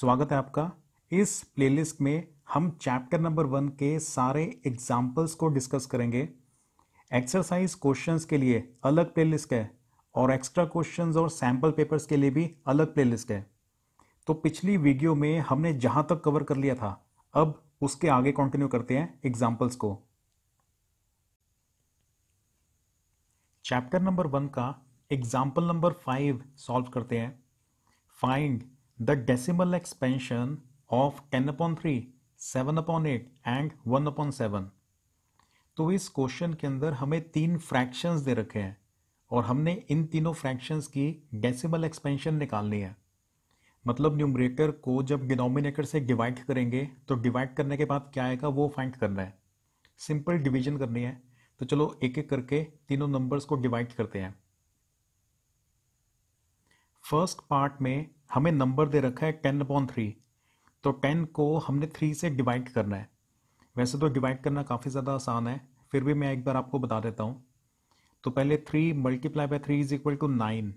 स्वागत है आपका इस प्लेलिस्ट में हम चैप्टर नंबर वन के सारे एग्जाम्पल्स को डिस्कस करेंगे एक्सरसाइज क्वेश्चंस के लिए अलग प्लेलिस्ट है और एक्स्ट्रा क्वेश्चंस और सैम्पल पेपर्स के लिए भी अलग प्लेलिस्ट है तो पिछली वीडियो में हमने जहां तक कवर कर लिया था अब उसके आगे कंटिन्यू करते हैं एग्जाम्पल्स को चैप्टर नंबर वन का एग्जाम्पल नंबर फाइव सॉल्व करते हैं find the decimal expansion of 10 upon 3, 7 upon 8 and 1 upon 7. तो इस क्वेश्चन के अंदर हमें तीन फ्रैक्शंस दे रखे हैं और हमने इन तीनों फ्रैक्शंस की डेसिमल एक्सपेंशन निकालनी है मतलब न्यूमरेटर को जब डिनोमिनेटर से डिवाइड करेंगे तो डिवाइड करने के बाद क्या आएगा वो फाइंड करना है सिंपल डिवीजन करनी है तो चलो एक एक करके तीनों नंबर्स को डिवाइड करते हैं फर्स्ट पार्ट में हमें नंबर दे रखा है टेन अपॉन थ्री तो टेन को हमने थ्री से डिवाइड करना है वैसे तो डिवाइड करना काफ़ी ज़्यादा आसान है फिर भी मैं एक बार आपको बता देता हूँ तो पहले three multiply by three is equal to nine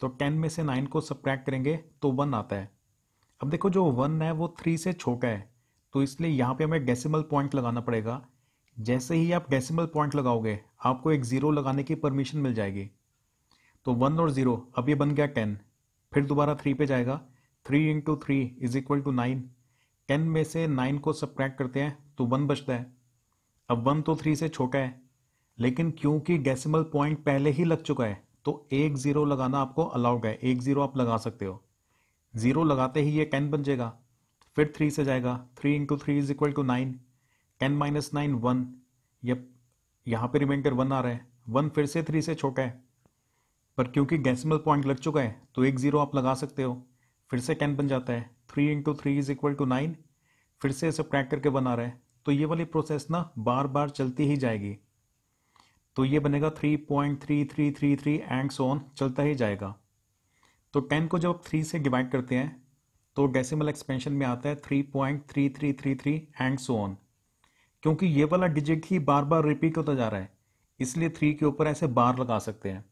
तो टेन में से नाइन को सब्ट्रैक्ट करेंगे तो वन आता है अब देखो जो वन है वो थ्री से छोटा है तो इसलिए यहाँ पे हमें डेसिमल पॉइंट लगाना पड़ेगा जैसे ही आप डेसिमल पॉइंट लगाओगे आपको एक ज़ीरो लगाने की परमिशन मिल जाएगी तो वन और ज़ीरो अब ये बन गया टेन फिर दोबारा थ्री पे जाएगा three into three is equal to nine ten में से नाइन को सब्ट्रैक्ट करते हैं तो वन बचता है अब वन तो थ्री से छोटा है लेकिन क्योंकि डेसिमल पॉइंट पहले ही लग चुका है तो एक ज़ीरो लगाना आपको अलाउड है एक ज़ीरो आप लगा सकते हो ज़ीरो लगाते ही ये टेन बन जाएगा फिर थ्री से जाएगा three into three is equal to nine ten minus nine one यहाँ पे रिमाइंडर वन आ रहा है वन फिर से थ्री से छोटा है पर क्योंकि डेसिमल पॉइंट लग चुका है तो एक ज़ीरो आप लगा सकते हो फिर से टेन बन जाता है three into three is equal to nine फिर से सब ट्रैक करके बना रहा है तो ये वाली प्रोसेस ना बार बार चलती ही जाएगी तो ये बनेगा three point three three three three and so on चलता ही जाएगा तो टेन को जब आप थ्री से डिवाइड करते हैं तो डेसिमल एक्सपेंशन में आता है three point three three three three and so on क्योंकि ये वाला डिजिट ही बार बार रिपीट होता जा रहा है इसलिए थ्री के ऊपर ऐसे बार लगा सकते हैं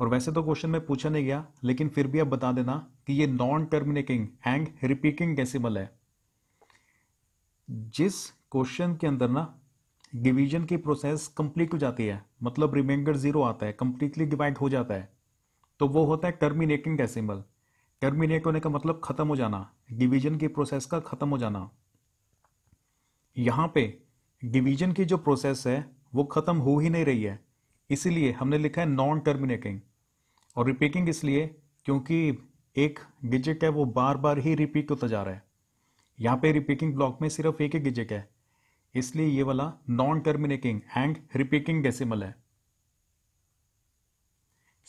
और वैसे तो क्वेश्चन में पूछा नहीं गया लेकिन फिर भी आप बता देना कि ये non terminating and repeating decimal है जिस क्वेश्चन के अंदर ना डिवीजन की प्रोसेस कंप्लीट हो जाती है मतलब रिमाइंडर जीरो आता है कंप्लीटली डिवाइड हो जाता है तो वो होता है टर्मिनेटिंग डेसिमल टर्मिनेट होने का मतलब खत्म हो जाना डिवीजन की प्रोसेस का खत्म हो जाना यहां पे डिवीजन की जो प्रोसेस है वो खत्म हो ही नहीं रही है इसीलिए हमने लिखा है नॉन टर्मिनेटिंग और रिपीटिंग इसलिए क्योंकि एक गिजिट है वो बार बार ही रिपीट होता जा रहा है यहाँ पे रिपीटिंग ब्लॉक में सिर्फ एक ही गिजिट है इसलिए ये वाला non terminating and repeating decimal है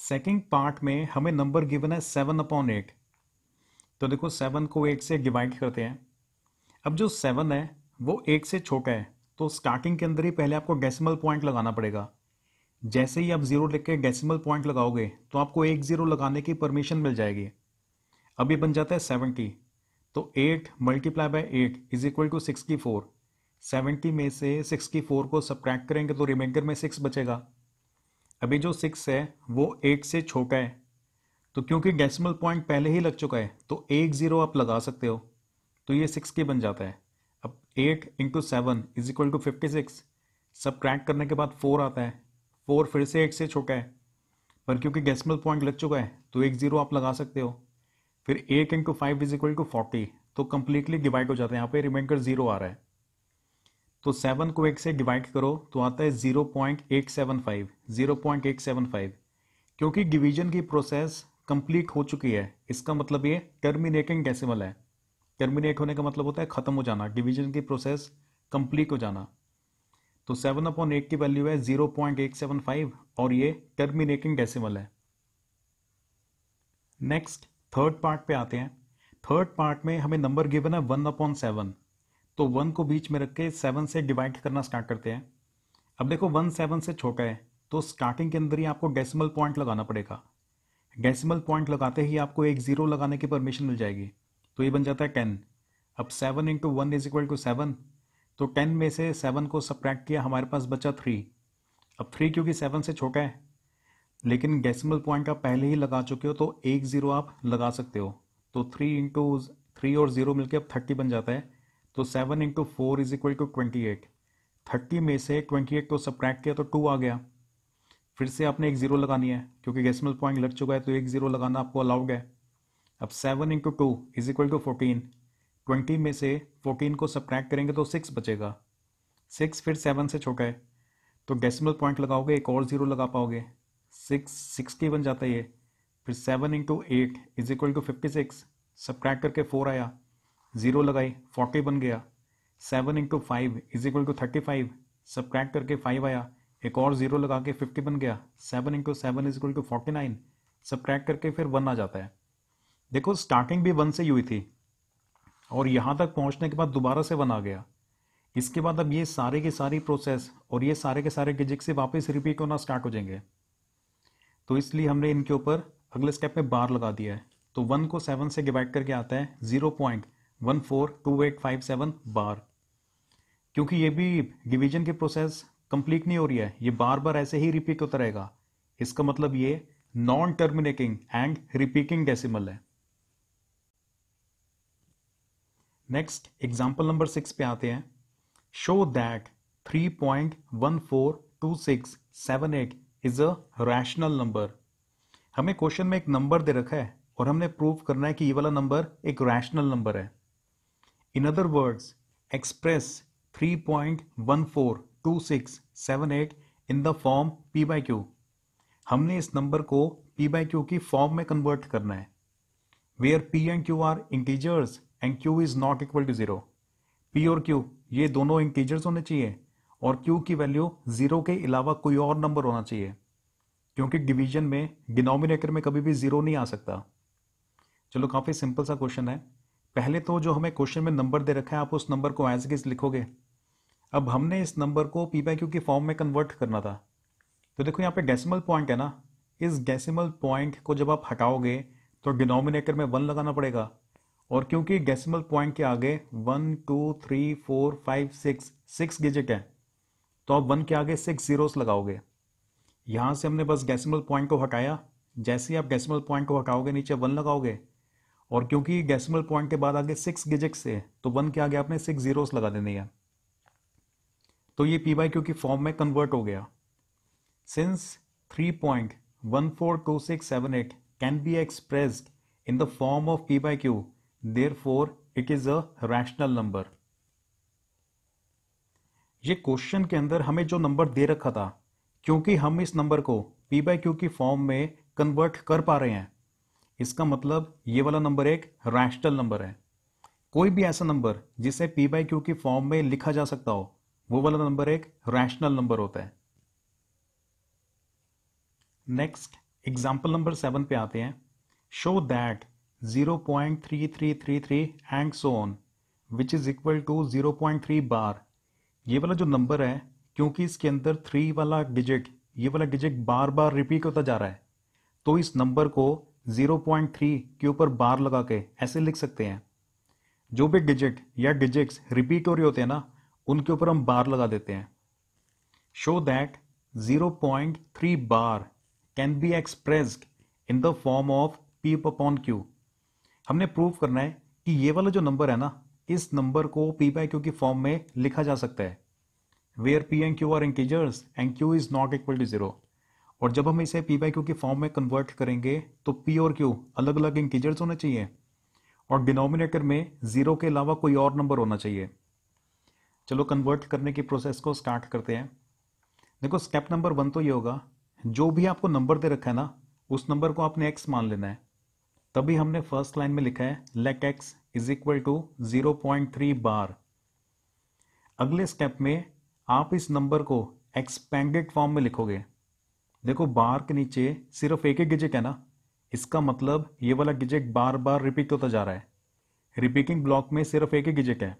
सेकेंड पार्ट में हमें नंबर गिवन है सेवन अपॉन एट तो देखो सेवन को एट से डिवाइड करते हैं अब जो सेवन है वो एट से छोटा है तो स्टार्टिंग के अंदर ही पहले आपको डेसिमल पॉइंट लगाना पड़ेगा जैसे ही आप ज़ीरो लिख के डेसिमल पॉइंट लगाओगे तो आपको एक ज़ीरो लगाने की परमिशन मिल जाएगी अब ये बन जाता है सेवेंटी तो eight multiply by eight is equal to six की फोर सेवेंटी में से सिक्स की फोर को सब्ट्रैक्ट करेंगे तो रिमाइंडर में सिक्स बचेगा अभी जो सिक्स है वो एट से छोटा है तो क्योंकि डेसिमल पॉइंट पहले ही लग चुका है तो एक ज़ीरो आप लगा सकते हो तो ये सिक्स के बन जाता है अब eight into seven is equal to fifty six सब करने के बाद फोर आता है फोर फिर से एक से छोटा है पर क्योंकि डेसिमल पॉइंट लग चुका है तो एक ज़ीरो आप लगा सकते हो फिर एक into five is equal to forty तो कंप्लीटली डिवाइड हो जाता है यहाँ पे रिमाइंडर ज़ीरो आ रहा है तो सेवन को एक से डिवाइड करो तो आता है zero point eight seven five zero point एक सेवन फाइव क्योंकि डिवीजन की प्रोसेस कंप्लीट हो चुकी है इसका मतलब ये टर्मिनेटिंग डेसिमल है टर्मिनेट होने का मतलब होता है ख़त्म हो जाना डिवीजन की प्रोसेस कंप्लीट हो जाना तो सेवन अपॉन एट की वैल्यू है zero point eight seven five और ये टर्मिनेटिंग डेसिमल है नेक्स्ट थर्ड पार्ट पे आते हैं थर्ड पार्ट में हमें नंबर गिवन है वन अपॉन सेवन तो वन को बीच में रख के सेवन से डिवाइड करना स्टार्ट करते हैं अब देखो वन सेवन से छोटा है तो स्टार्टिंग के अंदर ही आपको डेसिमल पॉइंट लगाना पड़ेगा डेसिमल पॉइंट लगाते ही आपको एक ज़ीरो लगाने की परमिशन मिल जाएगी तो ये बन जाता है टेन अब seven into one is equal to seven ten ten में से सेवन को सप्रैक्ट किया हमारे पास बचा थ्री अब थ्री क्योंकि सेवन से छोटा है लेकिन डेसिमल पॉइंट आप पहले ही लगा चुके हो तो एक ज़ीरो आप लगा सकते हो तो थ्री इंटू थ्री और ज़ीरो मिलकर अब थर्टी बन जाता है तो seven into four is equal to twenty eight thirty में से ट्वेंटी एट को सप्रैक्ट किया तो टू आ गया फिर से आपने एक ज़ीरो लगानी है क्योंकि डेसिमल पॉइंट लग चुका है तो एक ज़ीरो लगाना आपको अलाउड है अब seven into two is equal to fourteen twenty में से फोर्टीन को सब्ट्रैक्ट करेंगे तो सिक्स बचेगा सिक्स फिर सेवन से छोटा है तो डेसिमल पॉइंट लगाओगे एक और ज़ीरो लगा पाओगे सिक्स सिक्सटी बन जाता है ये फिर seven into eight is equal to fifty six subtract करके फोर आया ज़ीरो लगाई फोर्टी बन गया seven into five is equal to thirty five subtract करके फाइव आया एक और ज़ीरो लगा के फिफ्टी बन गया seven into seven is equal to forty nine subtract करके फिर वन आ जाता है देखो स्टार्टिंग भी वन से ही हुई थी और यहाँ तक पहुँचने के बाद दोबारा से बना गया इसके बाद अब ये सारे के सारी प्रोसेस और ये सारे के सारे गिजिक से वापस रिपीट होना स्टार्ट हो जाएंगे तो इसलिए हमने इनके ऊपर अगले स्टेप में बार लगा दिया है तो वन को सेवन से डिवाइड करके आता है zero point one four two eight five seven bar क्योंकि ये भी डिवीजन की प्रोसेस कंप्लीट नहीं हो रही है ये बार बार ऐसे ही रिपीट होता रहेगा इसका मतलब ये non terminating and repeating decimal है नेक्स्ट एग्जाम्पल नंबर सिक्स पे आते हैं show that three point one four two six seven eight is a rational number हमें क्वेश्चन में एक नंबर दे रखा है और हमने प्रूव करना है कि ये वाला नंबर एक रैशनल नंबर है in other words express three point one four two six seven eight in the form P by Q हमने इस नंबर को पी बाई क्यू की फॉर्म में कन्वर्ट करना है where P and Q are integers and Q is not equal to zero P और Q ये दोनों इंटीजर्स होने चाहिए और क्यू की वैल्यू जीरो के अलावा कोई और नंबर होना चाहिए क्योंकि डिवीजन में डिनोमिनेटर में कभी भी जीरो नहीं आ सकता चलो काफ़ी सिंपल सा क्वेश्चन है पहले तो जो हमें क्वेश्चन में नंबर दे रखा है आप उस नंबर को एज इज लिखोगे अब हमने इस नंबर को पी बाई क्यू के फॉर्म में कन्वर्ट करना था तो देखो यहाँ पे डेसिमल पॉइंट है ना इस डेसिमल पॉइंट को जब आप हटाओगे तो डिनोमिनेटर में वन लगाना पड़ेगा और क्योंकि डेसिमल पॉइंट के आगे one two three four five six six digit है तो आप वन के आगे सिक्स जीरोस लगाओगे यहां से हमने बस डेसिमल पॉइंट को हटाया जैसे ही आप डेसिमल पॉइंट को हटाओगे नीचे वन लगाओगे और क्योंकि डेसिमल पॉइंट के बाद आगे सिक्स डिजिट से तो वन के आगे आपने सिक्स जीरोस लगा देनी है तो ये पी बाई क्यू की फॉर्म में कन्वर्ट हो गया since three point one four two six seven eight can be expressed in the form of P by Q therefore it is a rational number ये क्वेश्चन के अंदर हमें जो number दे रखा था क्योंकि हम इस नंबर को पी बाई क्यू की फॉर्म में कन्वर्ट कर पा रहे हैं इसका मतलब ये वाला नंबर एक रैशनल नंबर है कोई भी ऐसा नंबर जिसे पी बाई क्यू की फॉर्म में लिखा जा सकता हो वो वाला नंबर एक रैशनल नंबर होता है नेक्स्ट एग्जाम्पल नंबर सेवन पे आते हैं show that 0.3333 and so on which is equal to 0.3 bar ये वाला जो नंबर है क्योंकि इसके अंदर थ्री वाला डिजिट ये वाला डिजिट बार बार रिपीट होता जा रहा है तो इस नंबर को 0.3 के ऊपर बार लगा के ऐसे लिख सकते हैं जो भी डिजिट या डिजिट्स रिपीट हो रहे होते हैं ना उनके ऊपर हम बार लगा देते हैं show that 0.3 bar can be expressed in the form of P upon Q हमने प्रूव करना है कि ये वाला जो नंबर है ना इस नंबर को पी बाय क्यू की फॉर्म में लिखा जा सकता है where P and Q are integers and Q is not equal to zero और जब हम इसे पी बाय क्यू की फॉर्म में कन्वर्ट करेंगे तो पी और क्यू अलग अलग इंटीजर्स होने चाहिए और डिनोमिनेटर में जीरो के अलावा कोई और नंबर होना चाहिए चलो कन्वर्ट करने की प्रोसेस को स्टार्ट करते हैं देखो स्टेप नंबर वन तो ये होगा जो भी आपको नंबर दे रखा है ना उस नंबर को आपने एक्स मान लेना है तभी हमने फर्स्ट लाइन में लिखा है let x is equal to zero point three bar अगले स्टेप में आप इस नंबर को एक्सपेंडेड फॉर्म में लिखोगे देखो बार के नीचे सिर्फ एक ही डिजिट है ना इसका मतलब ये वाला डिजिट बार बार रिपीट होता जा रहा है रिपीटिंग ब्लॉक में सिर्फ एक ही डिजिट है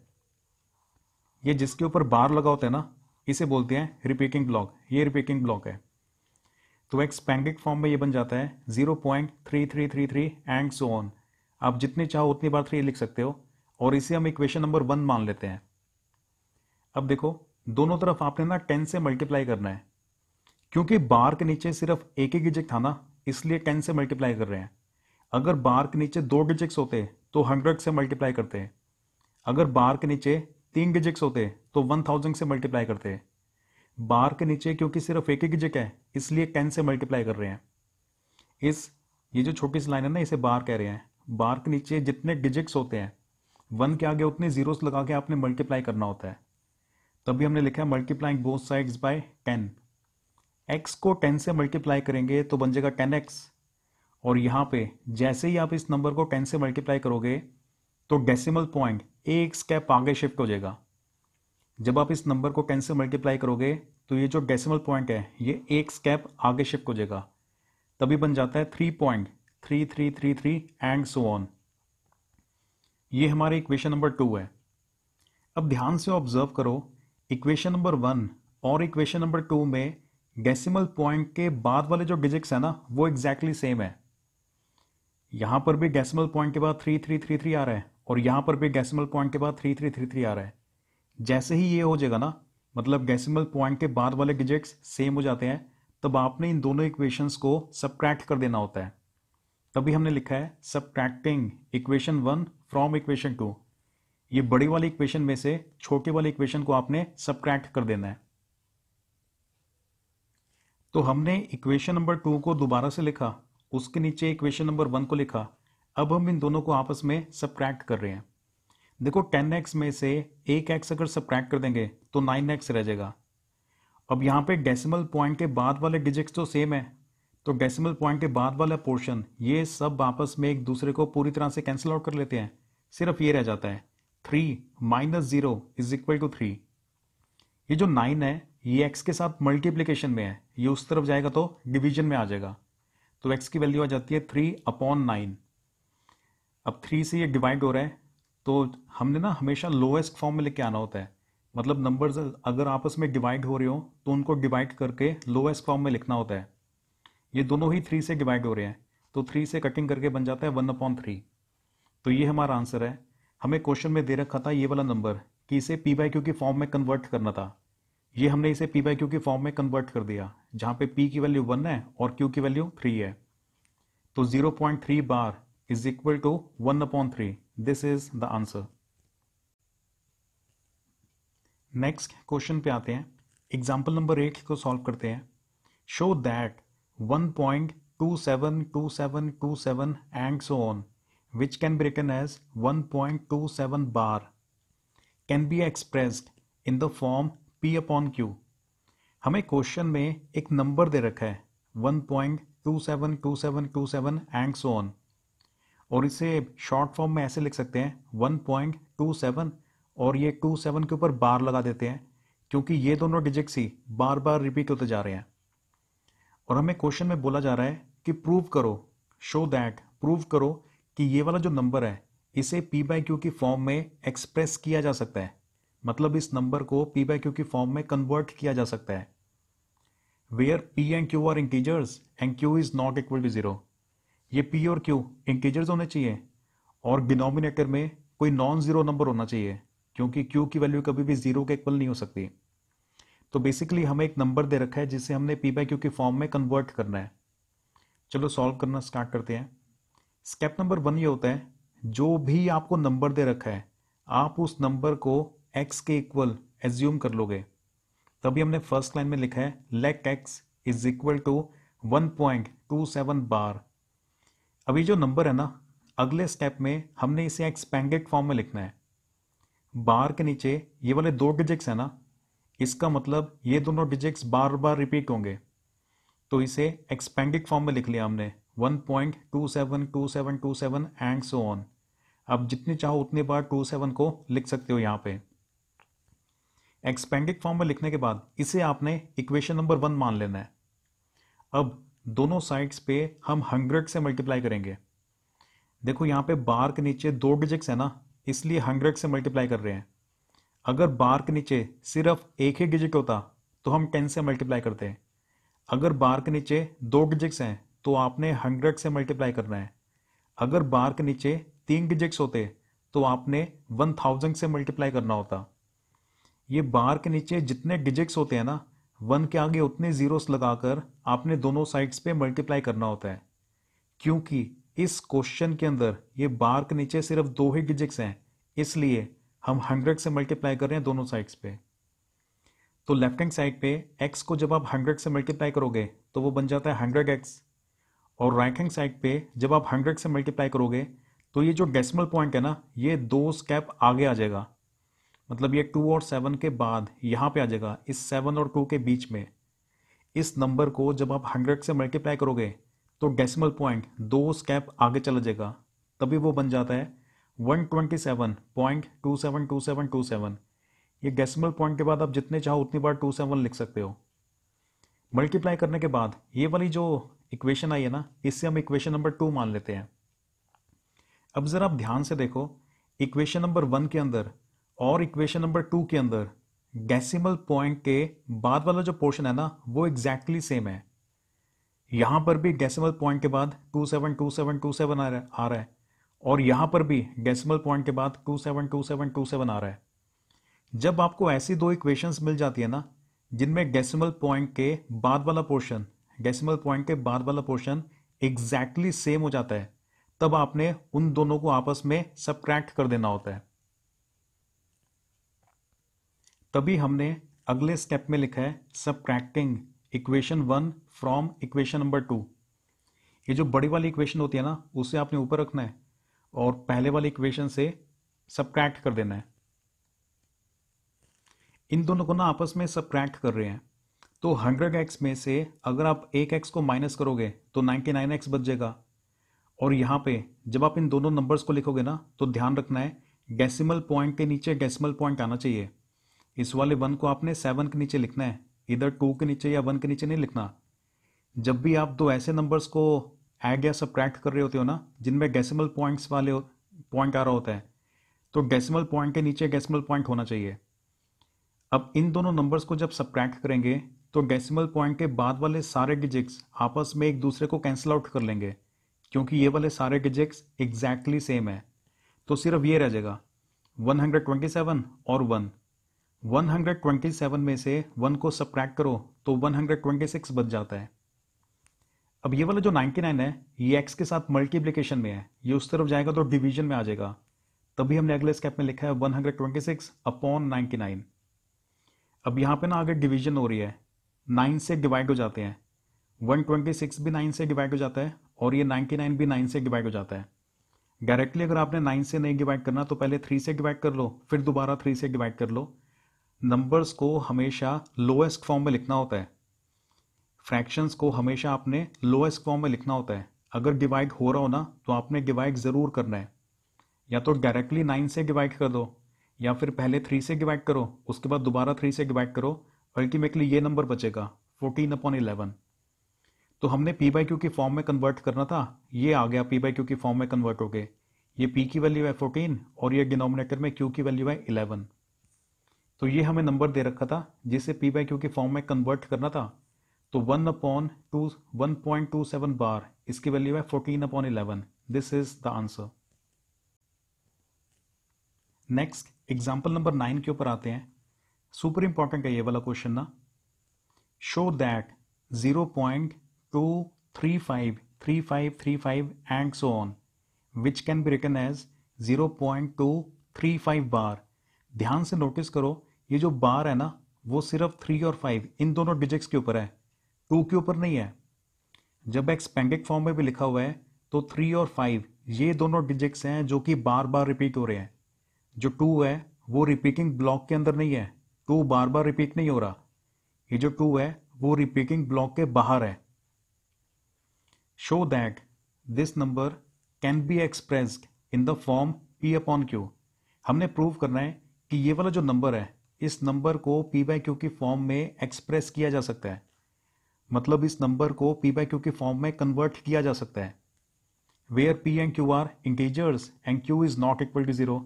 ये जिसके ऊपर बार लगा होता है ना इसे बोलते हैं रिपीटिंग ब्लॉक ये रिपीटिंग ब्लॉक है तो स्पैंगिक फॉर्म में ये बन जाता है zero point three three three three and so on आप जितनी चाहो उतनी बार थ्री लिख सकते हो और इसे हम इक्वेशन नंबर वन मान लेते हैं अब देखो दोनों तरफ आपने ना टेन से मल्टीप्लाई करना है क्योंकि बार के नीचे सिर्फ एक ही डिजिट था ना इसलिए टेन से मल्टीप्लाई कर रहे हैं अगर बार के नीचे दो डिजिट्स होते तो हंड्रेड से मल्टीप्लाई करते हैं अगर बार के नीचे तीन डिजिट्स होते तो वन थाउजेंड से मल्टीप्लाई करते हैं बार के नीचे क्योंकि सिर्फ एक एक जगह है इसलिए टेन से मल्टीप्लाई कर रहे हैं इस ये जो छोटी सी लाइन है ना इसे बार कह रहे हैं बार के नीचे जितने डिजिट्स होते हैं वन के आगे उतने जीरोस लगा के आपने मल्टीप्लाई करना होता है तभी हमने लिखा है multiplying both sides by ten x को टेन से मल्टीप्लाई करेंगे तो बन जाएगा टेन एक्स और यहाँ पे जैसे ही आप इस नंबर को टेन से मल्टीप्लाई करोगे तो डेसिमल पॉइंट एक स्टेप आगे शिफ्ट हो जाएगा जब आप इस नंबर को कैंसिल मल्टीप्लाई करोगे तो ये जो डेसिमल पॉइंट है ये एक स्टेप आगे शिफ्ट हो जाएगा तभी बन जाता है three point three three three three and so on ये हमारे इक्वेशन नंबर टू है अब ध्यान से ऑब्जर्व करो इक्वेशन नंबर वन और इक्वेशन नंबर टू में डेसिमल पॉइंट के बाद वाले जो डिजिट्स है ना वो एग्जैक्टली exactly सेम है यहां पर भी डेसिमल पॉइंट के बाद थ्री थ्री थ्री थ्री आ रहा है और यहां पर भी डेसिमल पॉइंट के बाद थ्री थ्री थ्री थ्री आ रहा है जैसे ही ये हो जाएगा ना मतलब डेसिमल पॉइंट के बाद वाले डिजिट्स सेम हो जाते हैं तब आपने इन दोनों इक्वेशंस को सब्ट्रैक्ट कर देना होता है तभी हमने लिखा है subtracting equation one from equation two ये बड़ी वाली इक्वेशन में से छोटे वाले इक्वेशन को आपने सब्ट्रैक्ट कर देना है तो हमने इक्वेशन नंबर टू को दोबारा से लिखा उसके नीचे इक्वेशन नंबर वन को लिखा अब हम इन दोनों को आपस में सब्ट्रैक्ट कर रहे हैं देखो टेन एक्स में से एक एक्स अगर सब्ट्रैक्ट कर देंगे तो नाइन एक्स रह जाएगा अब यहाँ पे डेसिमल पॉइंट के बाद वाले डिजिट्स तो सेम है तो डेसिमल पॉइंट के बाद वाला पोर्शन ये सब आपस में एक दूसरे को पूरी तरह से कैंसिल आउट कर लेते हैं सिर्फ ये रह जाता है three minus zero is equal to three ये जो नाइन है ये एक्स के साथ मल्टीप्लीकेशन में है ये उस तरफ जाएगा तो डिवीजन में आ जाएगा तो एक्स की वैल्यू आ जाती है थ्री अपॉन नाइन अब थ्री से ये डिवाइड हो रहा है तो हमने ना हमेशा लोएस्ट फॉर्म में लेके आना होता है मतलब नंबर्स अगर आपस में डिवाइड हो रहे हो तो उनको डिवाइड करके लोएस्ट फॉर्म में लिखना होता है ये दोनों ही थ्री से डिवाइड हो रहे हैं तो थ्री से कटिंग करके बन जाता है वन अपॉन थ्री तो ये हमारा आंसर है हमें क्वेश्चन में दे रखा था ये वाला नंबर कि इसे पी बाई क्यू की फॉर्म में कन्वर्ट करना था ये हमने इसे पी बाई क्यू की फॉर्म में कन्वर्ट कर दिया जहाँ पे पी की वैल्यू वन है और क्यू की वैल्यू थ्री है तो zero point three bar is equal to one upon three this is the answer next question पे आते हैं एग्जाम्पल नंबर एट को सॉल्व करते हैं show that one point two seven two seven two seven and so on which can be reckon as one point two seven bar can be expressed in the form p upon q हमें question में एक number दे रखा है one point two seven two seven two seven and so on और इसे short form में ऐसे लिख सकते हैं 1.27 और ये 27 के ऊपर बार लगा देते हैं क्योंकि ये दोनों डिजिट्स ही बार बार रिपीट होते जा रहे हैं और हमें क्वेश्चन में बोला जा रहा है कि प्रूव करो शो दैट प्रूव करो कि ये वाला जो नंबर है इसे पी बाय क्यू की फॉर्म में एक्सप्रेस किया जा सकता है मतलब इस नंबर को पी बाय क्यू की फॉर्म में कन्वर्ट किया जा सकता है where P and Q are integers and Q is not equal to zero ये पी और क्यू इंटीजर्स होने चाहिए और डिनोमिनेटर में कोई नॉन ज़ीरो नंबर होना चाहिए क्योंकि क्यू की वैल्यू कभी भी ज़ीरो के इक्वल नहीं हो सकती तो बेसिकली हमें एक नंबर दे रखा है जिसे हमने पी बाई क्यू के फॉर्म में कन्वर्ट करना है चलो सॉल्व करना स्टार्ट करते हैं स्टेप नंबर वन ये होता है जो भी आपको नंबर दे रखा है आप उस नंबर को एक्स के इक्वल एज्यूम कर लोगे तभी हमने फर्स्ट लाइन में लिखा है let x is equal to one point two seven bar अभी जो नंबर है ना अगले स्टेप में हमने इसे एक्सपेंडेड फॉर्म में लिखना है बार के नीचे ये वाले दो डिजिट्स है ना इसका मतलब ये दोनों डिजिट्स बार बार रिपीट होंगे तो इसे एक्सपेंडेड फॉर्म में लिख लिया हमने one point two seven two seven two seven and so on अब जितनी चाहो उतनी बार टू सेवन को लिख सकते हो यहाँ पे एक्सपेंडेड फॉर्म में लिखने के बाद इसे आपने इक्वेशन नंबर वन मान लेना है अब दोनों साइड्स पे हम हंड्रेड से मल्टीप्लाई करेंगे देखो यहाँ पे बार के नीचे दो डिजिट्स है ना इसलिए हंड्रेड से मल्टीप्लाई कर रहे हैं अगर बार के नीचे सिर्फ एक ही डिजिट होता तो हम टेन से मल्टीप्लाई करते हैं अगर बार के नीचे दो डिजिट्स हैं तो आपने हंड्रेड से मल्टीप्लाई करना है अगर बार के नीचे तीन डिजिट्स होते तो आपने वन थाउजेंड से मल्टीप्लाई करना होता ये बार के नीचे जितने डिजिट्स होते हैं ना वन के आगे उतने ज़ीरोस लगाकर आपने दोनों साइड्स पे मल्टीप्लाई करना होता है क्योंकि इस क्वेश्चन के अंदर ये बार के नीचे सिर्फ दो ही डिजिट्स हैं इसलिए हम हंड्रेड से मल्टीप्लाई कर रहे हैं दोनों साइड्स पे तो लेफ्ट हैंड साइड पे एक्स को जब आप हंड्रेड से मल्टीप्लाई करोगे तो वो बन जाता है हंड्रेड एक्स और राइट हैंड साइड पे जब आप हंड्रेड से मल्टीप्लाई करोगे तो ये जो डेसिमल पॉइंट है ना ये दो स्टेप आगे आ जाएगा मतलब ये टू और सेवन के बाद यहाँ पे आ जाएगा इस सेवन और टू के बीच में इस नंबर को जब आप हंड्रेड से मल्टीप्लाई करोगे तो डेसिमल पॉइंट दो स्टेप आगे चला जाएगा तभी वो बन जाता है one twenty seven point two seven two seven two seven ये डेसिमल पॉइंट के बाद आप जितने चाहो उतनी बार टू सेवन लिख सकते हो मल्टीप्लाई करने के बाद ये वाली जो इक्वेशन आई है ना इससे हम इक्वेशन नंबर टू मान लेते हैं अब ज़रा आप ध्यान से देखो इक्वेशन नंबर वन के अंदर और इक्वेशन नंबर टू के अंदर डेसिमल पॉइंट के बाद वाला जो पोर्शन है ना वो एग्जैक्टली exactly सेम है यहाँ पर भी डेसिमल पॉइंट के बाद two seven two seven two seven आ रहा आ रहा है और यहाँ पर भी डेसिमल पॉइंट के बाद two seven two seven two seven आ रहा है जब आपको ऐसी दो इक्वेशंस मिल जाती है ना जिनमें डेसिमल पॉइंट के बाद वाला पोर्शन डेसिमल पॉइंट के बाद वाला पोर्शन एग्जैक्टली सेम हो जाता है तब आपने उन दोनों को आपस में सब्ट्रैक्ट कर देना होता है तभी हमने अगले स्टेप में लिखा है subtracting equation one from equation number two ये जो बड़ी वाली इक्वेशन होती है ना उसे आपने ऊपर रखना है और पहले वाली इक्वेशन से सबट्रैक्ट कर देना है इन दोनों को ना आपस में ट्रैक्ट कर रहे हैं तो हंड्रेड एक्स में से अगर आप एक एक्स को माइनस करोगे तो नाइन्टी नाइन एक्स बच जाएगा और यहाँ पे जब आप इन दोनों नंबर्स को लिखोगे ना तो ध्यान रखना है डेसिमल पॉइंट के नीचे डेसिमल पॉइंट आना चाहिए इस वाले वन को आपने सेवन के नीचे लिखना है इधर टू के नीचे या वन के नीचे नहीं लिखना जब भी आप दो ऐसे नंबर्स को ऐड या सब्ट्रैक्ट कर रहे होते हो ना जिनमें गैसेमल पॉइंट्स वाले पॉइंट आ रहा होता है तो गैसेमल पॉइंट के नीचे गैसेमल पॉइंट होना चाहिए अब इन दोनों नंबर्स को जब सब्ट्रैक्ट करेंगे तो डेसिमल पॉइंट के बाद वाले सारे डिजिक्स आपस में एक दूसरे को कैंसिल आउट कर लेंगे क्योंकि ये वाले सारे डिजिक्स एग्जैक्टली सेम है तो सिर्फ ये रह जाएगा 127 और 1 127 में से 1 को सब्ट्रैक्ट करो तो 126 बच जाता है अब ये वाला जो 99 है ये x के साथ मल्टीप्लीकेशन में है ये उस तरफ जाएगा तो डिवीजन में आ जाएगा तभी हमने अगले स्टेप में लिखा है 126 अपॉन 99 अब यहाँ पे ना आगे डिवीजन हो रही है 9 से डिवाइड हो जाते हैं 126 भी 9 से डिवाइड हो जाता है और ये 99 भी 9 से डिवाइड हो जाता है डायरेक्टली अगर आपने 9 से नहीं डिवाइड करना तो पहले 3 से डिवाइड कर लो फिर दोबारा 3 से डिवाइड कर लो नंबर्स को हमेशा लोएस्ट फॉर्म में लिखना होता है फ्रैक्शंस को हमेशा आपने लोएस्ट फॉर्म में लिखना होता है अगर डिवाइड हो रहा हो ना तो आपने डिवाइड ज़रूर करना है या तो डायरेक्टली नाइन से डिवाइड कर दो या फिर पहले थ्री से डिवाइड करो उसके बाद दोबारा थ्री से डिवाइड करो अल्टीमेटली ये नंबर बचेगा फोर्टीन अपॉन इलेवन तो हमने पी बाई क्यू की फॉर्म में कन्वर्ट करना था ये आ गया पी बाई क्यू की फॉर्म में कन्वर्ट हो गए ये पी की वैल्यू है फोर्टीन और ये डिनोमिनेटर में क्यू की वैल्यू है इलेवन तो ये हमें नंबर दे रखा था जिसे पी बाई क्यू के फॉर्म में कन्वर्ट करना था तो one upon two one point two seven bar इसकी वैल्यू है fourteen upon eleven this is the answer next example number nine के ऊपर आते हैं सुपर इंपॉर्टेंट है ये वाला क्वेश्चन ना show that zero point two three five three five three five and so on which can be written as zero point two three five bar ध्यान से नोटिस करो ये जो बार है ना वो सिर्फ थ्री और फाइव इन दोनों डिजिट्स के ऊपर है टू के ऊपर नहीं है जब एक्सपेंडिक फॉर्म में भी लिखा हुआ है तो थ्री और फाइव ये दोनों डिजिट्स हैं जो कि बार बार रिपीट हो रहे हैं जो टू है वो रिपीटिंग ब्लॉक के अंदर नहीं है टू बार बार रिपीट नहीं हो रहा ये जो टू है वो रिपीटिंग ब्लॉक के बाहर है show that this number can be expressed in the form p upon Q हमने प्रूव करना है कि ये वाला जो नंबर है इस नंबर को पी बाय क्यू की फॉर्म में एक्सप्रेस किया जा सकता है मतलब इस नंबर को पी बाय क्यू की फॉर्म में कन्वर्ट किया जा सकता है where P and Q are integers and Q is not equal to zero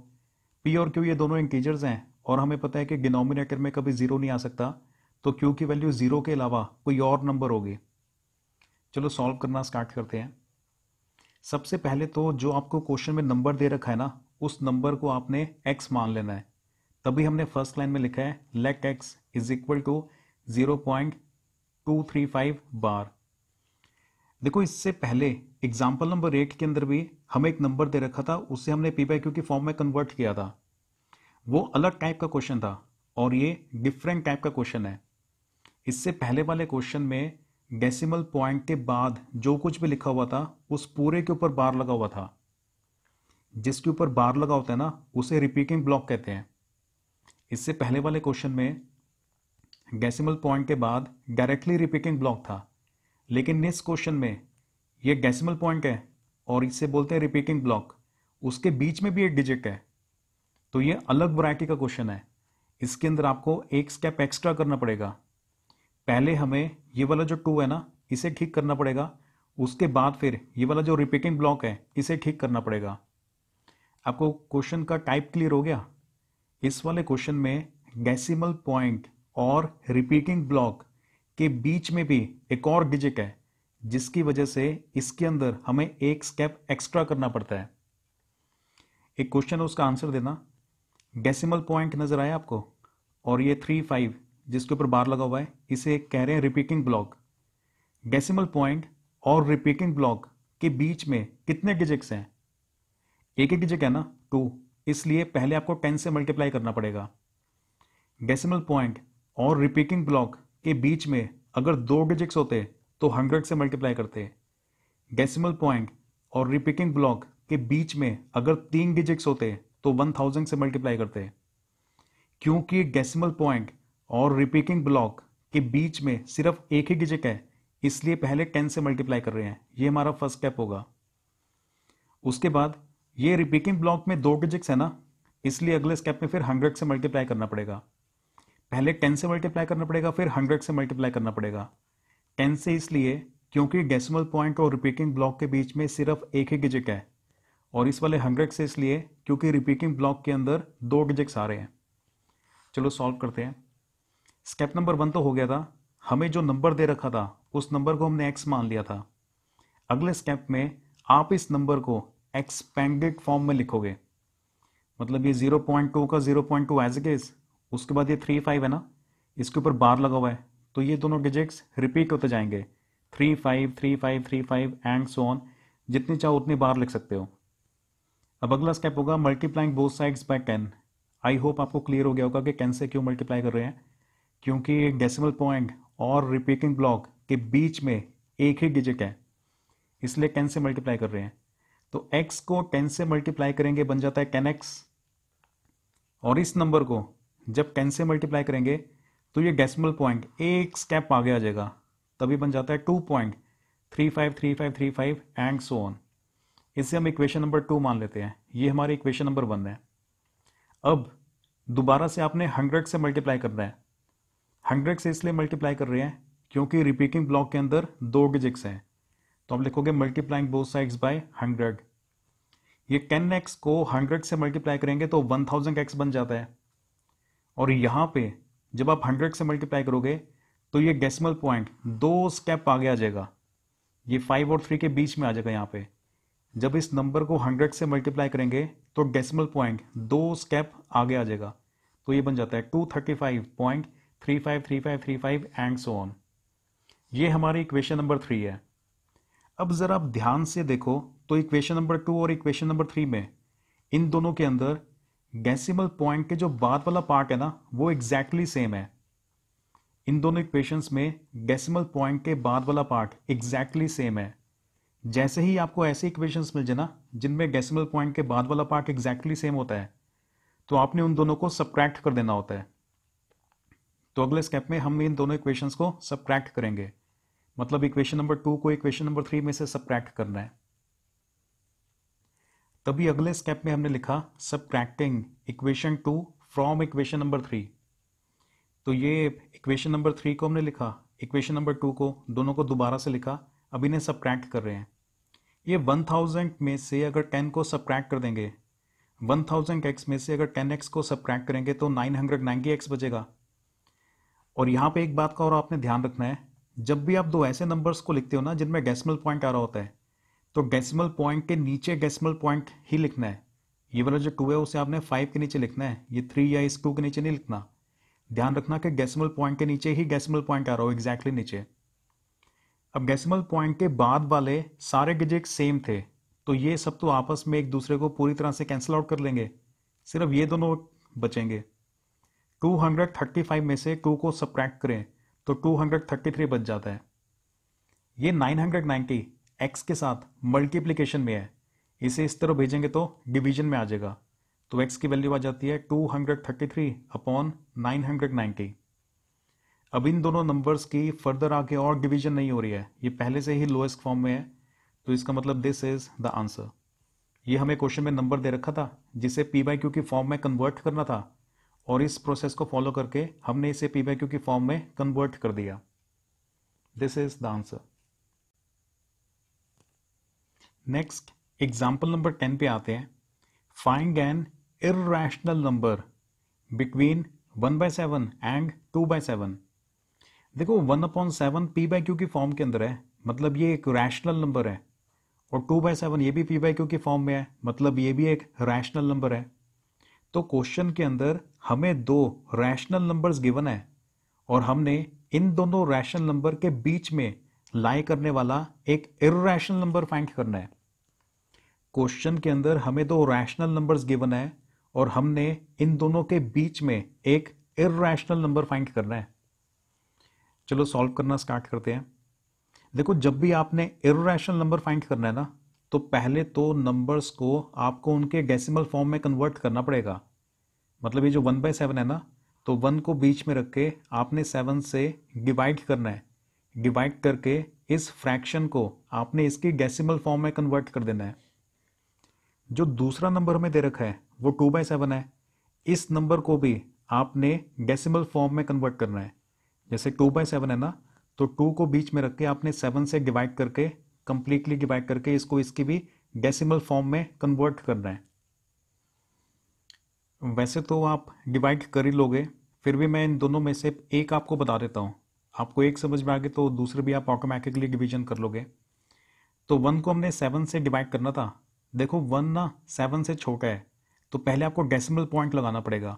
P और क्यू ये दोनों इंटीजर्स हैं और हमें पता है कि डिनोमिनेटर में कभी जीरो नहीं आ सकता तो क्यू की वैल्यू जीरो के अलावा कोई और नंबर होगी चलो सॉल्व करना स्टार्ट करते हैं सबसे पहले तो जो आपको क्वेश्चन में नंबर दे रखा है ना उस नंबर को आपने एक्स मान लेना है तभी हमने फर्स्ट लाइन में लिखा है let x is equal to zero point two three five bar देखो इससे पहले एग्जाम्पल नंबर एट के अंदर भी हमें एक नंबर दे रखा था उससे हमने पी बाई क्यू की फॉर्म में कन्वर्ट किया था वो अलग टाइप का क्वेश्चन था और ये डिफरेंट टाइप का क्वेश्चन है इससे पहले वाले क्वेश्चन में डेसिमल पॉइंट के बाद जो कुछ भी लिखा हुआ था उस पूरे के ऊपर बार लगा हुआ था जिसके ऊपर बार लगा होता है ना उसे रिपीटिंग ब्लॉक कहते हैं इससे पहले वाले क्वेश्चन में गैसिमल पॉइंट के बाद डायरेक्टली रिपीटिंग ब्लॉक था लेकिन नेक्स्ट क्वेश्चन में ये गैसिमल पॉइंट है और इसे बोलते हैं रिपीटिंग ब्लॉक उसके बीच में भी एक डिजिट है तो ये अलग वरायटी का क्वेश्चन है इसके अंदर आपको एक स्टेप एक्स्ट्रा करना पड़ेगा पहले हमें ये वाला जो टू है ना इसे ठीक करना पड़ेगा उसके बाद फिर ये वाला जो रिपीटिंग ब्लॉक है इसे ठीक करना पड़ेगा आपको क्वेश्चन का टाइप क्लियर हो गया इस वाले क्वेश्चन में डेसिमल पॉइंट और रिपीटिंग ब्लॉक के बीच में भी एक और डिजिट है जिसकी वजह से इसके अंदर हमें एक स्टेप एक्स्ट्रा करना पड़ता है एक क्वेश्चन है उसका आंसर देना डेसिमल पॉइंट नजर आया आपको और ये थ्री फाइव जिसके ऊपर बार लगा हुआ है इसे कह रहे हैं रिपीटिंग ब्लॉक डेसिमल पॉइंट और रिपीटिंग ब्लॉक के बीच में कितने डिजिट्स हैं एक एक डिजिट है ना टू इसलिए पहले आपको टेन से मल्टीप्लाई करना पड़ेगा डेसिमल पॉइंट और रिपीटिंग ब्लॉक के बीच में अगर दो डिजिट्स होते तो हंड्रेड से मल्टीप्लाई करते डेसिमल पॉइंट और रिपीटिंग ब्लॉक के बीच में अगर तीन डिजिट्स होते तो वन थाउजेंड से मल्टीप्लाई करते क्योंकि डेसिमल पॉइंट और रिपीटिंग ब्लॉक के बीच में सिर्फ एक ही डिजिट है इसलिए पहले टेन से मल्टीप्लाई कर रहे हैं ये हमारा फर्स्ट स्टेप होगा उसके बाद ये रिपीटिंग ब्लॉक में दो डिजिट्स है ना इसलिए अगले स्टेप में फिर हंड्रेड से मल्टीप्लाई करना पड़ेगा पहले टेन से मल्टीप्लाई करना पड़ेगा फिर हंड्रेड से मल्टीप्लाई करना पड़ेगा टेन से इसलिए क्योंकि डेसिमल पॉइंट और रिपीटिंग ब्लॉक के बीच में सिर्फ एक ही डिजिट है और इस वाले हंड्रेड से इसलिए क्योंकि रिपीटिंग ब्लॉक के अंदर दो डिजिट्स आ रहे हैं चलो सॉल्व करते हैं स्टेप नंबर वन तो हो गया था हमें जो नंबर दे रखा था उस नंबर को हमने एक्स मान लिया था अगले स्टेप में आप इस नंबर को एक्सपेंडेड फॉर्म में लिखोगे मतलब ये जीरो पॉइंट टू का zero point two as a उसके बाद ये थ्री फाइव है ना इसके ऊपर बार लगा हुआ है तो ये दोनों डिजिट्स रिपीट होते जाएंगे three five three five three five and so on जितनी चाहो उतनी बार लिख सकते हो अब अगला स्टेप होगा multiplying both sides by ten I hope आपको क्लियर हो गया होगा कि कैन से क्यों मल्टीप्लाई कर रहे हैं क्योंकि एक डेसिमल पॉइंट और रिपीटिंग ब्लॉक के बीच में एक ही डिजिट है इसलिए कैन से मल्टीप्लाई कर रहे हैं तो x को 10 से मल्टीप्लाई करेंगे बन जाता है एक्स और इस नंबर को जब 10 से मल्टीप्लाई करेंगे तो ये डेसिमल पॉइंट एक स्टेप आगे आ जाएगा तभी बन जाता है two point three five three five three five and so on इसे हम इक्वेशन नंबर टू मान लेते हैं ये हमारे इक्वेशन नंबर वन है अब दोबारा से आपने हंड्रेड से मल्टीप्लाई करना है हंड्रेड से इसलिए मल्टीप्लाई कर रहे हैं क्योंकि रिपीटिंग ब्लॉक के अंदर दो डिजिट्स हैं तो आप लिखोगे multiplying both sides by hundred ये टेन एक्स को हंड्रेड से मल्टीप्लाई करेंगे तो वन थाउजेंड एक्स बन जाता है और यहाँ पे जब आप हंड्रेड से मल्टीप्लाई करोगे तो ये डेसिमल पॉइंट दो स्टेप आगे आ जाएगा ये फाइव और थ्री के बीच में आ जाएगा यहाँ पे जब इस नंबर को हंड्रेड से मल्टीप्लाई करेंगे तो डेसिमल पॉइंट दो स्टेप आगे आ जाएगा तो ये बन जाता है two thirty five point three five three five three five and so on ये हमारी इक्वेशन नंबर थ्री है अब ज़रा आप ध्यान से देखो तो इक्वेशन नंबर टू और इक्वेशन नंबर थ्री में इन दोनों के अंदर डेसिमल पॉइंट के जो बाद वाला पार्ट है ना वो एग्जैक्टली exactly सेम है इन दोनों इक्वेशंस में डेसिमल पॉइंट के बाद वाला पार्ट एग्जैक्टली सेम है जैसे ही आपको ऐसे इक्वेशंस मिल जाए ना जिनमें डेसिमल पॉइंट के बाद वाला पार्ट एग्जैक्टली सेम होता है तो आपने उन दोनों को सब्ट्रैक्ट कर देना होता है तो अगले स्टेप में हम इन दोनों इक्वेशंस को सब्ट्रैक्ट करेंगे मतलब इक्वेशन नंबर टू को इक्वेशन नंबर थ्री में से सब करना है तभी अगले स्टेप में हमने लिखा subtracting equation two from equation number three तो ये इक्वेशन नंबर थ्री को हमने लिखा इक्वेशन नंबर टू को दोनों को दोबारा से लिखा अब इन्हें सब्ट्रैक्ट कर रहे हैं ये वन थाउजेंड में से अगर टेन को सब्ट्रैक्ट कर देंगे वन थाउजेंड एक्स में से अगर टेन एक्स को सब्ट्रैक्ट करेंगे तो नाइन हंड्रेड नाइन्टी एक्स बचेगा और यहाँ पे एक बात का और आपने ध्यान रखना है जब भी आप दो ऐसे नंबर्स को लिखते हो ना जिनमें डेसिमल पॉइंट आ रहा होता है तो डेसिमल पॉइंट के नीचे डेसिमल पॉइंट ही लिखना है ये वाला जो टू है उसे आपने फाइव के नीचे लिखना है ये थ्री या इस टू के नीचे नहीं लिखना ध्यान रखना कि डेसिमल पॉइंट के नीचे ही डेसिमल पॉइंट आ रहा हो एग्जैक्टली नीचे अब डेसिमल पॉइंट के बाद वाले सारे डिजिट सेम थे तो ये सब तो आपस में एक दूसरे को पूरी तरह से कैंसिल आउट कर लेंगे सिर्फ ये दोनों बचेंगे 235 में से टू को सप्रैक्ट करें तो 233 बच जाता है ये 990 x के साथ मल्टीप्लीकेशन में है इसे इस तरह भेजेंगे तो डिवीजन में आ जाएगा तो x की वैल्यू आ जाती है 233 अपॉन 990 अब इन दोनों नंबर्स की फर्दर आके और डिवीजन नहीं हो रही है ये पहले से ही लोएस्ट फॉर्म में है तो इसका मतलब दिस इज द आंसर ये हमें क्वेश्चन में नंबर दे रखा था जिसे पी बाई क्यू की फॉर्म में कन्वर्ट करना था और इस प्रोसेस को फॉलो करके हमने इसे पी वाई क्यू की फॉर्म में कन्वर्ट कर दिया this is the answer next example number ten पे आते हैं find an rational number between one by seven and two by seven देखो one upon seven p by Q की form के अंदर है मतलब ये एक रैशनल नंबर है और टू बाय सेवन ये भी पी बाय क्यू की फॉर्म में है मतलब ये भी एक रैशनल नंबर है तो क्वेश्चन के अंदर हमें दो रैशनल नंबर्स गिवन है और हमने इन दोनों रैशनल नंबर के बीच में लाई करने वाला एक इरेशनल नंबर फाइंड करना है क्वेश्चन के अंदर हमें दो रैशनल नंबर्स गिवन है और हमने इन दोनों के बीच में एक इरेशनल नंबर फाइंड करना है चलो सॉल्व करना स्टार्ट करते हैं देखो जब भी आपने इरेशनल नंबर फाइंड करना है ना तो पहले तो नंबर्स को आपको उनके डेसिमल फॉर्म में कन्वर्ट करना पड़ेगा मतलब ये जो वन बाई सेवन है ना तो वन को बीच में रख के आपने सेवन से डिवाइड करना है डिवाइड करके इस फ्रैक्शन को आपने इसकी डेसिमल फॉर्म में कन्वर्ट कर देना है जो दूसरा नंबर हमें दे रखा है वो टू बाई सेवन है इस नंबर को भी आपने डेसिमल फॉर्म में कन्वर्ट करना है जैसे टू बाई सेवन है ना तो टू को बीच में रख के आपने सेवन से डिवाइड करके कंप्लीटली डिवाइड करके इसको इसकी भी डेसिमल फॉर्म में कन्वर्ट करना है वैसे तो आप डिवाइड कर ही लोगे फिर भी मैं इन दोनों में से एक आपको बता देता हूँ आपको एक समझ में आ गए तो दूसरे भी आप ऑटोमेटिकली डिवीजन कर लोगे तो वन को हमने सेवन से डिवाइड करना था देखो वन ना सेवन से छोटा है तो पहले आपको डेसिमल पॉइंट लगाना पड़ेगा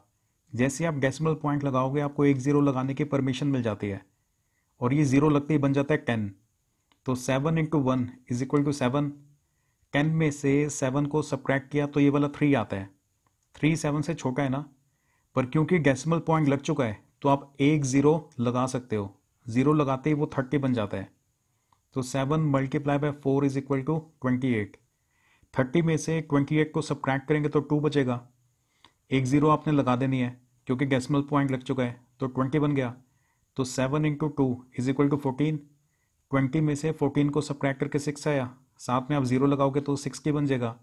जैसे आप डेसिमल पॉइंट लगाओगे आपको एक ज़ीरो लगाने की परमिशन मिल जाती है और ये ज़ीरो लगते ही बन जाता है टेन तो seven into one is equal to seven ten में से सेवन को सब्ट्रैक्ट किया तो ये वाला थ्री आता है थ्री सेवन से छोटा है ना पर क्योंकि डेसिमल पॉइंट लग चुका है तो आप एक ज़ीरो लगा सकते हो ज़ीरो लगाते ही वो थर्टी बन जाता है तो seven multiply by four is equal to twenty eight thirty में से ट्वेंटी एट को क्रैक करेंगे तो टू बचेगा एक ज़ीरो आपने लगा देनी है क्योंकि डेसिमल पॉइंट लग चुका है तो ट्वेंटी बन गया तो seven into two is equal to fourteen twenty में से फोर्टीन को क्रैक करके सिक्स आया साथ में आप ज़ीरो लगाओगे तो सिक्स की बन जाएगा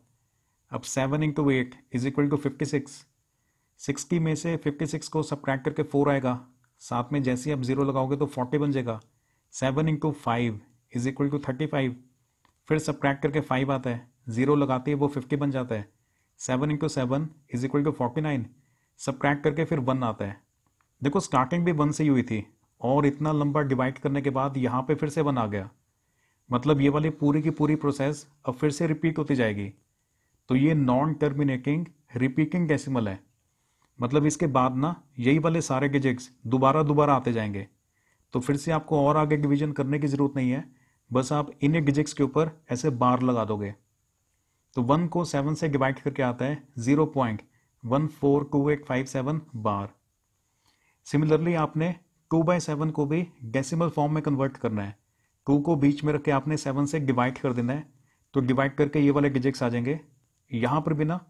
अब seven into eight is equal to fifty six sixty में से फिफ्टी सिक्स को सब्ट्रैक्ट करके फोर आएगा साथ में जैसे ही आप जीरो लगाओगे तो फोर्टी बन जाएगा seven into five is equal to thirty five फिर सब्ट्रैक्ट करके फाइव आता है जीरो लगाते ही वो फिफ्टी बन जाता है seven into seven is equal to forty nine subtract करके फिर वन आता है देखो स्टार्टिंग भी वन से ही हुई थी और इतना लंबा डिवाइड करने के बाद यहाँ पे फिर से वन आ गया मतलब ये वाली पूरी की पूरी प्रोसेस अब फिर से रिपीट होती जाएगी तो ये नॉन टर्मिनेटिंग रिपीटिंग डेसिमल है मतलब इसके बाद ना यही वाले सारे डिजिट्स दोबारा दोबारा आते जाएंगे तो फिर से आपको और आगे डिवीजन करने की ज़रूरत नहीं है बस आप इन डिजिट्स के ऊपर ऐसे बार लगा दोगे तो वन को सेवन से डिवाइड करके आता है zero point one four two eight five seven bar similarly आपने टू बाई सेवन को भी डेसिमल फॉर्म में कन्वर्ट करना है टू को बीच में रख के आपने सेवन से डिवाइड कर देना है तो डिवाइड करके ये वाले डिजिट्स आ जाएंगे यहां पर भी ना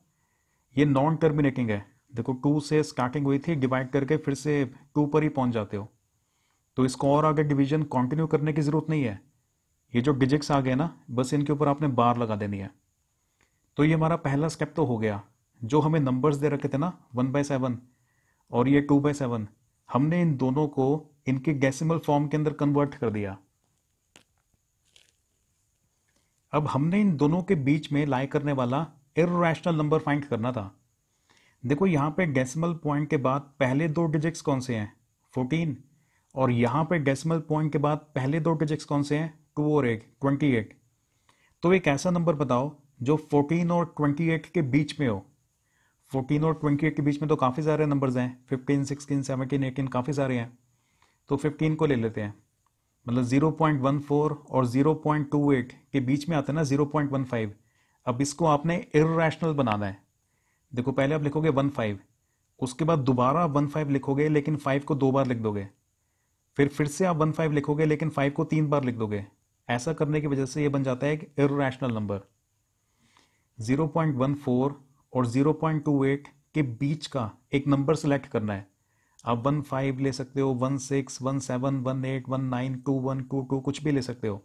ये नॉन टर्मिनेटिंग है देखो टू से स्टार्टिंग हुई थी डिवाइड करके फिर से टू पर ही पहुंच जाते हो तो इसको और आगे डिवीजन कंटिन्यू करने की ज़रूरत नहीं है ये जो डिजिक्स आ गए ना बस इनके ऊपर आपने बार लगा देनी है तो ये हमारा पहला स्टेप तो हो गया जो हमें नंबर्स दे रखे थे ना वन बाय सेवन और ये टू बाय सेवन हमने इन दोनों को इनके गैसिमल फॉर्म के अंदर कन्वर्ट कर दिया अब हमने इन दोनों के बीच में लाई करने वाला इेशनल नंबर फाइंड करना था देखो यहाँ पे डेसिमल पॉइंट के बाद पहले दो डिजिट्स कौन से हैं फोर्टीन और यहाँ पे डेसिमल पॉइंट के बाद पहले दो डिजिट्स कौन से हैं टू और एट ट्वेंटी एट तो एक ऐसा नंबर बताओ जो फोर्टीन और ट्वेंटी एट के बीच में हो फोर्टीन और ट्वेंटी एट के बीच में तो काफ़ी सारे नंबर्स हैं फिफ्टीन सिक्सटीन सेवनटीन एटीन काफ़ी सारे हैं तो फिफ्टीन को ले लेते हैं मतलब 0.14 और 0.28 के बीच में आते हैं ना 0.15 अब इसको आपने इेशनल बनाना है देखो पहले आप लिखोगे वन फाइव उसके बाद दोबारा वन फाइव लिखोगे लेकिन फाइव को दो बार लिख दोगे फिर फिर से आप वन फाइव लिखोगे लेकिन फाइव को तीन बार लिख दोगे ऐसा करने की वजह से यह बन जाता है एक number zero point one four और ज़ीरो पॉइंट टू एट के बीच का एक नंबर सेलेक्ट करना है आप वन फाइव ले सकते हो one six one seven one eight one nine two one two two कुछ भी ले सकते हो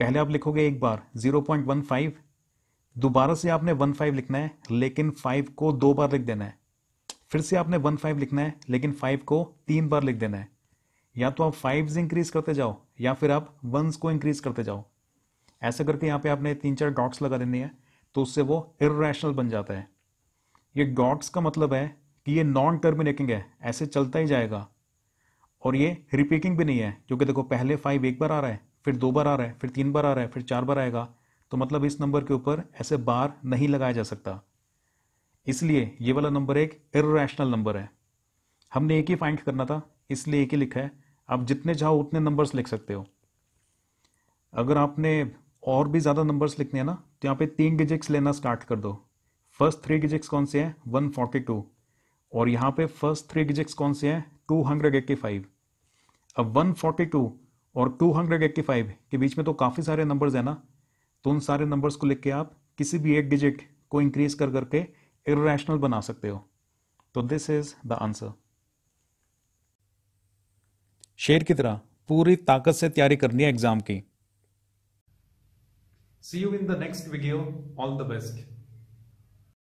पहले आप लिखोगे एक बार ज़ीरो पॉइंट वन फाइव दोबारा से आपने वन फाइव लिखना है लेकिन फाइव को दो बार लिख देना है फिर से आपने वन फाइव लिखना है लेकिन फाइव को तीन बार लिख देना है या तो आप फाइव इंक्रीज करते जाओ या फिर आप वंस को इंक्रीज करते जाओ ऐसा करके यहाँ पे आपने तीन चार डॉट्स लगा देने हैं तो उससे वो इेशनल बन जाता है ये डॉट्स का मतलब है कि ये नॉन टर्मिनेटिंग है ऐसे चलता ही जाएगा और ये रिपीटिंग भी नहीं है क्योंकि देखो पहले फाइव एक बार आ रहा है फिर दो बार आ रहा है फिर तीन बार आ रहा है फिर चार बार आएगा तो मतलब इस नंबर के ऊपर ऐसे बार नहीं लगाया जा सकता इसलिए ये वाला नंबर एक इेशनल नंबर है हमने एक ही फाइंड करना था इसलिए एक ही लिखा है आप जितने चाहो उतने नंबर्स लिख सकते हो अगर आपने और भी ज़्यादा नंबर्स लिखने हैं ना तो यहाँ पे तीन डिजिट्स लेना स्टार्ट कर दो फर्स्ट थ्री डिजिट्स कौन से हैं 142 और यहाँ पे फर्स्ट थ्री डिजिट्स कौन से हैं 285 अब 142 और 285 के बीच में तो काफ़ी सारे नंबर्स हैं ना तो उन सारे नंबर्स को लिख के आप किसी भी एक डिजिट को इंक्रीज कर करके इेशनल बना सकते हो तो दिस इज द आंसर शेर की तरह पूरी ताकत से तैयारी करनी है एग्जाम की see you in the next video all the best